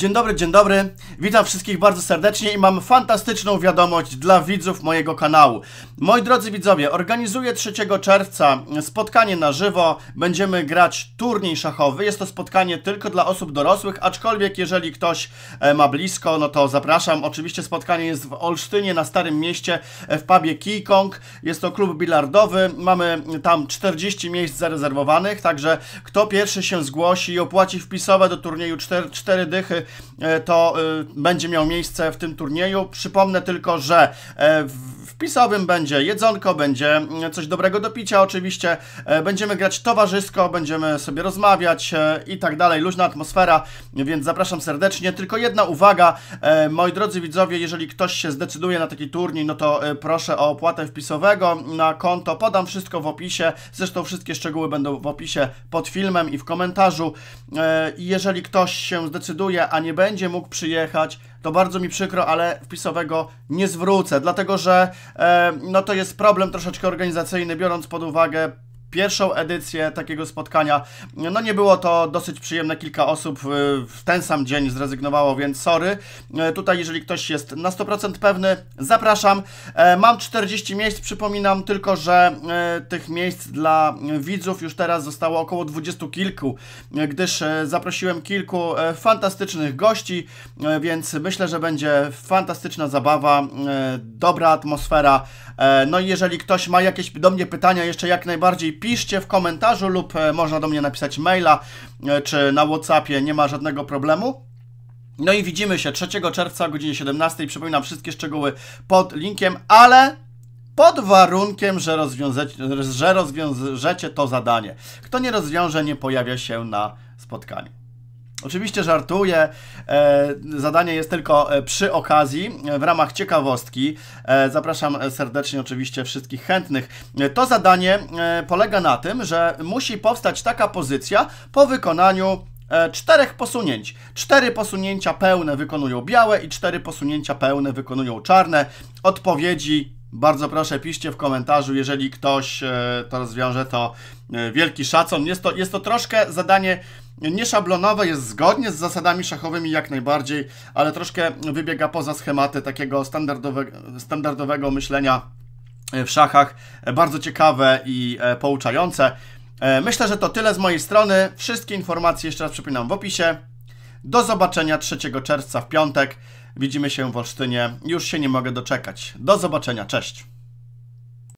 Dzień dobry, dzień dobry. Witam wszystkich bardzo serdecznie i mam fantastyczną wiadomość dla widzów mojego kanału. Moi drodzy widzowie, organizuję 3 czerwca spotkanie na żywo. Będziemy grać turniej szachowy. Jest to spotkanie tylko dla osób dorosłych, aczkolwiek jeżeli ktoś e, ma blisko, no to zapraszam. Oczywiście spotkanie jest w Olsztynie, na Starym Mieście, e, w pubie Kikong. Jest to klub bilardowy. Mamy tam 40 miejsc zarezerwowanych, także kto pierwszy się zgłosi i opłaci wpisowe do turnieju 4, 4 dychy, E, to e, będzie miał miejsce w tym turnieju. Przypomnę tylko, że e, w pisowym będzie jedzonko, będzie mm, coś dobrego do picia oczywiście, będziemy grać towarzysko, będziemy sobie rozmawiać i tak dalej, luźna atmosfera, więc zapraszam serdecznie. Tylko jedna uwaga, moi drodzy widzowie, jeżeli ktoś się zdecyduje na taki turniej, no to proszę o opłatę wpisowego na konto, podam wszystko w opisie, zresztą wszystkie szczegóły będą w opisie pod filmem i w komentarzu. Jeżeli ktoś się zdecyduje, a nie będzie mógł przyjechać, to bardzo mi przykro, ale wpisowego nie zwrócę, dlatego że e, no to jest problem troszeczkę organizacyjny, biorąc pod uwagę pierwszą edycję takiego spotkania. No nie było to dosyć przyjemne, kilka osób y, w ten sam dzień zrezygnowało, więc sorry. Y, tutaj jeżeli ktoś jest na 100% pewny, zapraszam. E, mam 40 miejsc, przypominam tylko, że y, tych miejsc dla widzów już teraz zostało około 20 kilku, gdyż zaprosiłem kilku fantastycznych gości, więc myślę, że będzie fantastyczna zabawa, dobra atmosfera. E, no i jeżeli ktoś ma jakieś do mnie pytania, jeszcze jak najbardziej piszcie w komentarzu lub e, można do mnie napisać maila e, czy na Whatsappie, nie ma żadnego problemu. No i widzimy się 3 czerwca o godzinie 17. Przypominam wszystkie szczegóły pod linkiem, ale pod warunkiem, że, rozwiążecie, że rozwiążecie to zadanie. Kto nie rozwiąże, nie pojawia się na spotkaniu. Oczywiście żartuję. E, zadanie jest tylko e, przy okazji, e, w ramach ciekawostki. Zapraszam serdecznie oczywiście wszystkich chętnych. To zadanie polega na tym, że musi powstać taka pozycja po wykonaniu czterech posunięć. Cztery posunięcia pełne wykonują białe i cztery posunięcia pełne wykonują czarne. Odpowiedzi bardzo proszę, piszcie w komentarzu, jeżeli ktoś e, to rozwiąże, to e, wielki szacun. Jest to, jest to troszkę zadanie nieszablonowe, jest zgodnie z zasadami szachowymi jak najbardziej, ale troszkę wybiega poza schematy takiego standardowe, standardowego myślenia e, w szachach. Bardzo ciekawe i pouczające. Myślę, że to tyle z mojej strony. Wszystkie informacje jeszcze raz przypominam w opisie. Do zobaczenia 3 czerwca w piątek. Widzimy się w Olsztynie. Już się nie mogę doczekać. Do zobaczenia, cześć!